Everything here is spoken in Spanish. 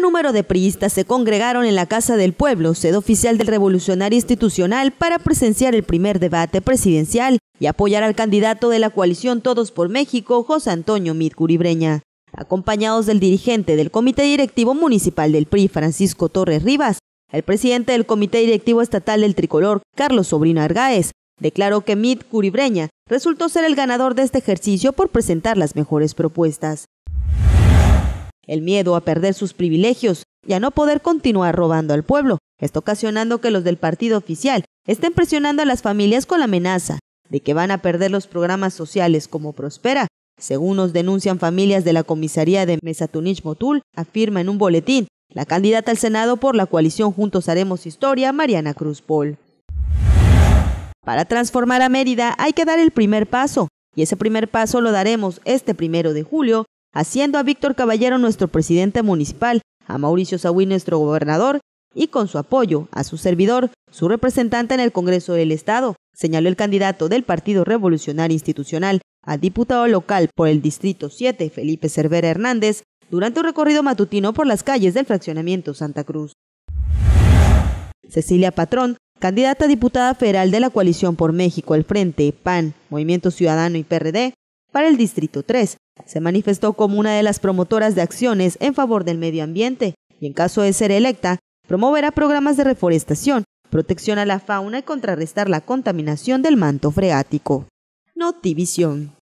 número de priistas se congregaron en la Casa del Pueblo, sede oficial del Revolucionario Institucional, para presenciar el primer debate presidencial y apoyar al candidato de la coalición Todos por México, José Antonio Mid Curibreña. Acompañados del dirigente del Comité Directivo Municipal del PRI, Francisco Torres Rivas, el presidente del Comité Directivo Estatal del Tricolor, Carlos Sobrino Argáez, declaró que Mid Curibreña resultó ser el ganador de este ejercicio por presentar las mejores propuestas el miedo a perder sus privilegios y a no poder continuar robando al pueblo. esto ocasionando que los del partido oficial estén presionando a las familias con la amenaza de que van a perder los programas sociales como Prospera. Según nos denuncian familias de la comisaría de Mesatunich Motul, afirma en un boletín la candidata al Senado por la coalición Juntos Haremos Historia, Mariana Cruz Paul. Para transformar a Mérida hay que dar el primer paso, y ese primer paso lo daremos este primero de julio haciendo a Víctor Caballero nuestro presidente municipal, a Mauricio Saúl nuestro gobernador y con su apoyo a su servidor, su representante en el Congreso del Estado, señaló el candidato del Partido Revolucionario Institucional a diputado local por el Distrito 7, Felipe Cervera Hernández, durante un recorrido matutino por las calles del fraccionamiento Santa Cruz. Cecilia Patrón, candidata a diputada federal de la coalición por México, al Frente, PAN, Movimiento Ciudadano y PRD, para el Distrito 3, se manifestó como una de las promotoras de acciones en favor del medio ambiente y en caso de ser electa, promoverá programas de reforestación, protección a la fauna y contrarrestar la contaminación del manto freático. Notivisión.